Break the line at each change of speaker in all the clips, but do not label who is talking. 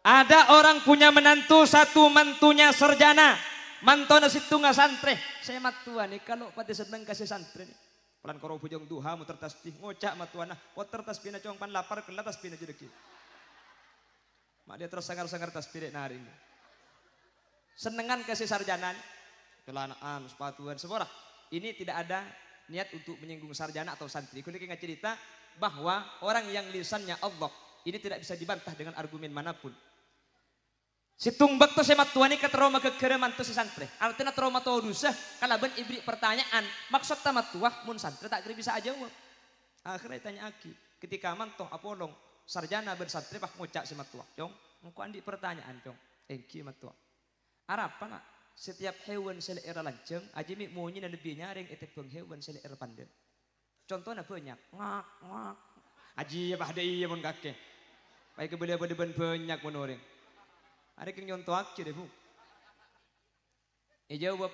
Ada orang punya menantu, satu mantunya serjana. Mantona situ nggak santri. Saya matua nih, kalau pada seneng kasih santri nih. Pelan koro pujung duha muter tasbih ngocak nah. poter tasbih cong pan lapar kena tasbih jadi judeki. Mak dia terus sangar-sangar tasbih dek naring. Senengan kasih sarjana kelanaan sepatuan semua. Ini tidak ada niat untuk menyinggung sarjana atau santri. Kulik cerita bahwa orang yang lisannya Allah ini tidak bisa dibantah dengan argumen manapun. Si tumbak tuh semat tuani ke trauma kekereman tuh si santri. Artinya anu trauma tuh dosa. Kalaban ibri pertanyaan. Maksud tamat tuah mun santri tak kira bisa aja jawab. Akhirnya tanya aki. Ketika mantoh apolong. Sarjana bersantri pak ngucak si matuah. Cong. Engkau andi pertanyaan cong. Engki matuah. tuah. nak. Setiap hewan selera lanceng. Aja mik munyi dan lebih nyaring. Itu peng hewan selera pande. Contohnya banyak. Ngak ngak. Aji ya bahde iya mon kakek. Baik kebelia banyak mon orang. Ada yang nyontoh aja ya, deh bu. Ya jawab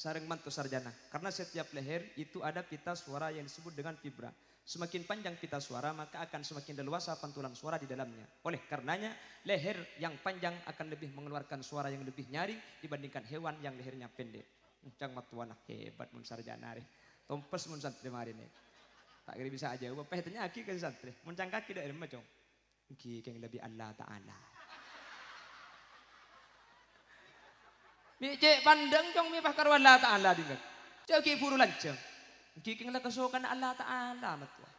sarang mantu sarjana. Karena setiap leher itu ada pita suara yang disebut dengan fibra. Semakin panjang pita suara maka akan semakin leluasa pantulan suara di dalamnya. Oleh karenanya leher yang panjang akan lebih mengeluarkan suara yang lebih nyaring dibandingkan hewan yang lehernya pendek. Cang matuana hebat mun sarjana re. Tompes mun santri mari ne. Tak kira bisa aja. Bapak tanya aki kan santri. Mun cang kaki dak macam. Ki yang lebih Allah taala. Mi cek pandang jong mi pakar wala ta'ala dingat. Cek ki puru lancang. Giking la kasukan Allah ta'ala matwa.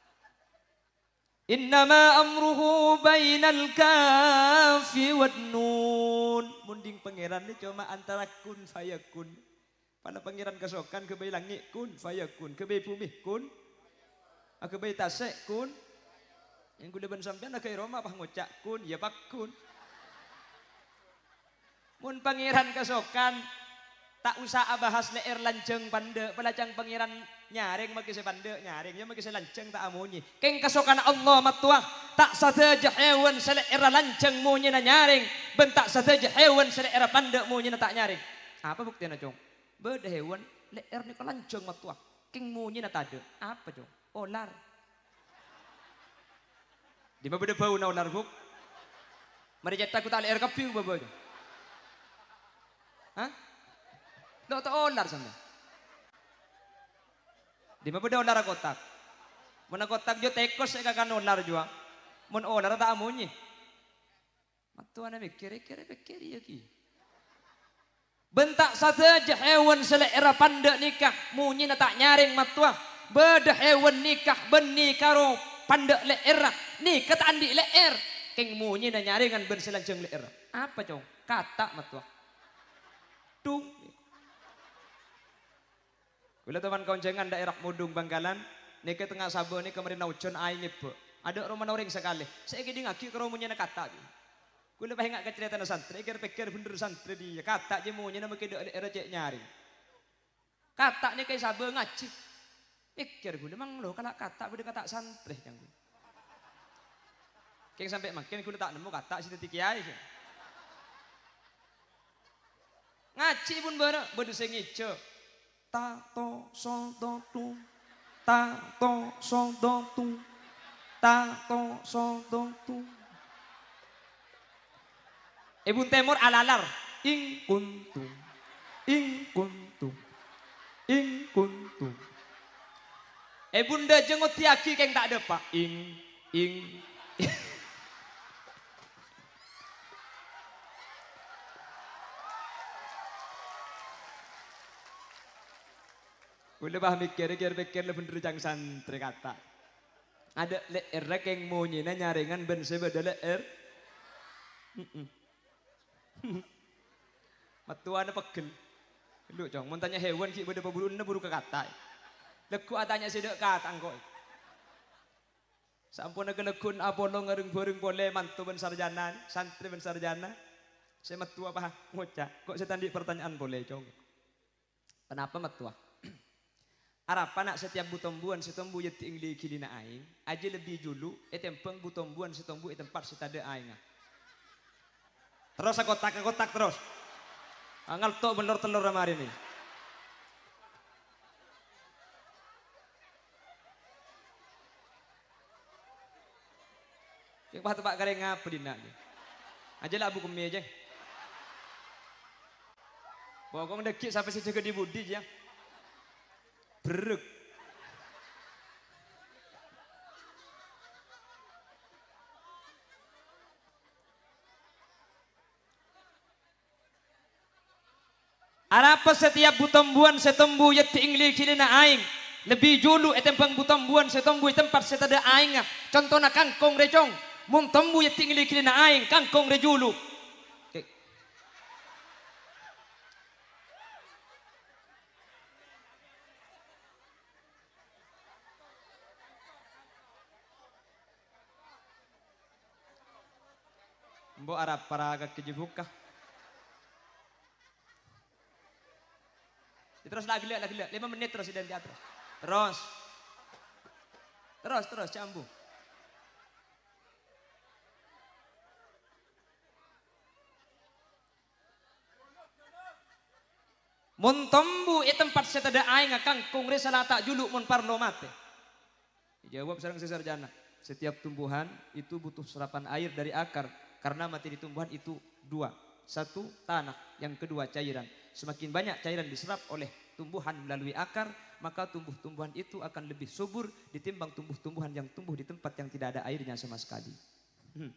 Innama amruhu bainal kafi wad nun. Munding pangeran ni cuma antara kun faya kun. Pada pangeran kasukan kebai langit kun fayakun. Kebai bumi kun. Ah, kebay tasek kun. Yang kudaban sampean akai Roma pah ngocak kun. Ya pak kun. Mun pangeran kesokan tak usah le leer lanceng pande pelacang pangeran nyaring magi se pande nyaring ya magi se lanceng tak amunyi keng kesokan Allah matuah tak sadeja hewan er lanceng munyi na nyaring bentak sadeja hewan er pande munyi na tak nyaring apa buktinya jong beda hewan leer ni kelanceng matuah keng munyi na tade apa jong olar di mana beda bau na olar buk mereka takut tak leer kepiu bawah Hah? Dokter olar sampe. Di mana beda olar kotak? Mana kotak jo tekos saya kagak olar jua. Mun olar tak amunyi. Matu ana mikir kira mikir ya ki. Bentak aja hewan selera panda nikah munyi tak nyaring matua. Beda hewan nikah beni karo panda leera nih kata andi leer. Keng munyi na nyaring kan ben selanceng Apa cong? Kata matua. Mudung. Kula teman jangan daerah Mudung Bangkalan, niki tengah sabo niki kemarin ucun aing ibu. Ada rumah noring sekali. Saya gini ngaki ke rumahnya kata. Kula pengen ke cerita santri, kira pikir bener santri dia kata je maunya nama kedok era cek nyari. Kata nih kayak sabo ngaji. Pikir gue memang lo kalau kata gue kata santri yang gue. Keng sampai makin gue tak nemu kata si situ tikiai. Ngaji pun bara, bodo sing ijo. tato to tu. tato to tu. tato to tu. Ibun Temur alalar. Ing kuntum. Ing kuntum. Ing kuntum. Ibunda jengot tiaki keng tak depa. Ing ing. ing. Kula bah mikir-mikir dari jang santri kata. Ada lek erek yang nyina nyaringan ben sebeda lek er. ne pegel. Lu cong, mau tanya hewan sih beda pebulu ne buru kata. Leku atanya dek kata angkoi. Sampun aga lekun apolo ngereng boring boleh mantu ben sarjana, santri ben sarjana. Saya metua apa? Ngocak. Kok saya tadi pertanyaan boleh cong? Kenapa matua? Arapa nak setiap butombuan setombu ye tingli kilina aing, aja lebih dulu. julu etempeng butombuan setombu etempat setade aing. Terus aku tak aku tak terus. Angal tok bener telur ramari ini. Yang pah tempat kare ngapa dina ni. Aja lah buku mi aja. Bokong dekik sampai sejaga di budi aja. Ya. Beruk. Arapa setiap butambuan setembu ya ingli kilina aing. Lebih julu etempang butambuan setembu tempat setada aing. Contohna kangkong rejong, Mum tembu tinggi ingli kilina aing kangkong rejulu. Mbo Arab paraga kejebuka. Ya, terus lagi lihat lagi lihat lima menit terus di teater. Terus. Terus terus cambu. Mun tombu i tempat setada aing kongres salah tak juluk mun parno mate. Jawab sareng sesarjana. Setiap tumbuhan itu butuh serapan air dari akar. Karena materi tumbuhan itu dua. Satu tanah, yang kedua cairan. Semakin banyak cairan diserap oleh tumbuhan melalui akar, maka tumbuh-tumbuhan itu akan lebih subur ditimbang tumbuh-tumbuhan yang tumbuh di tempat yang tidak ada airnya sama sekali. Hmm.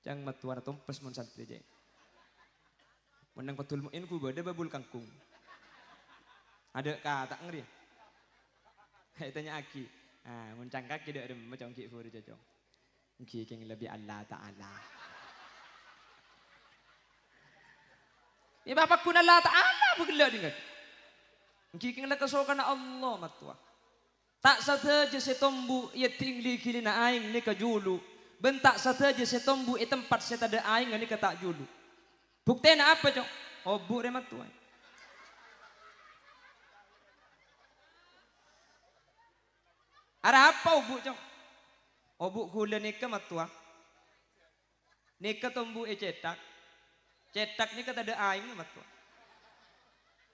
Jangan matuara tompes mun santri je. Menang petul muin ku bade babul kangkung. Ada kata ngeri. Hei tanya aki. Ah, mun cangkak ada macam ki furi cocok. Ki king lebih Allah Ta'ala. Ya Bapak kuna Allah Ta'ala bergelak dengan. Jika kita kesokan Allah matua. Tak saya tumbuh ia ya, tinggi kini na aing ni kejulu. Bentak saya setombu i ya, tempat ada aing ni tak julu. nak apa cok? obu re matua. Ada apa obuk cok? Obuk gula nikah matua. Nikah tombu e ya, cetak cetaknya kata ada aing mat.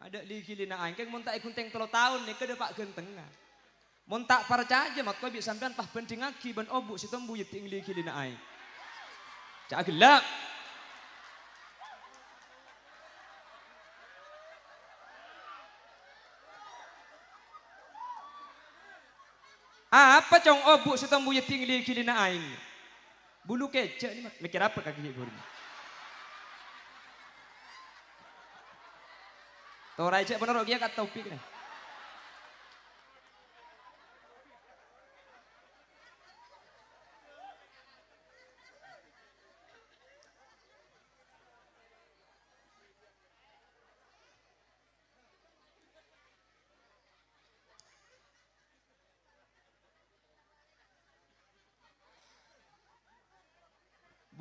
ada di na aing kan mun tak ikun teng telo tahun nih kada pak gentengah mun tak percaya mat. tuh bisa sampean pah penting aki ban obuk situ buyut ting di kilina aing cak gelap Apa cong obuk setembu yeting li na aing? Bulu kecek ni mikir apa kaki ibu Kau raja penerok ya kata topik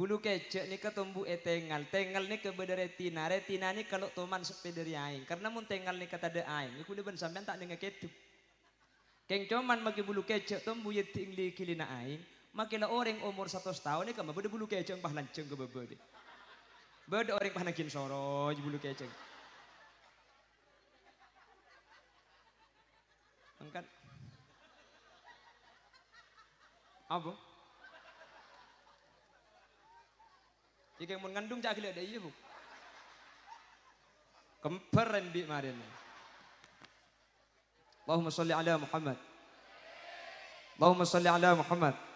Bulu kecek ni ketumbu etengal, eh, tengal. Tengal ni kebeda retina. Retina ni kalau toman sepederi aing. Karena mun tengal ni kata de aing. Iku deban sampean tak dengar ketup. Keng cuman maki bulu kecek tumbu ya tingli kilina aing. Maki la orang umur satu tahun ni kama beda bulu kecek pahlan lanceng ke bebede. Beda orang kin soro bulu kecek. Angkat. Apa? Jika mun ngendung cah gelek iki, Bu. Ya Kemper endi marin. Allahumma salli ala Muhammad. Allahumma salli ala Muhammad.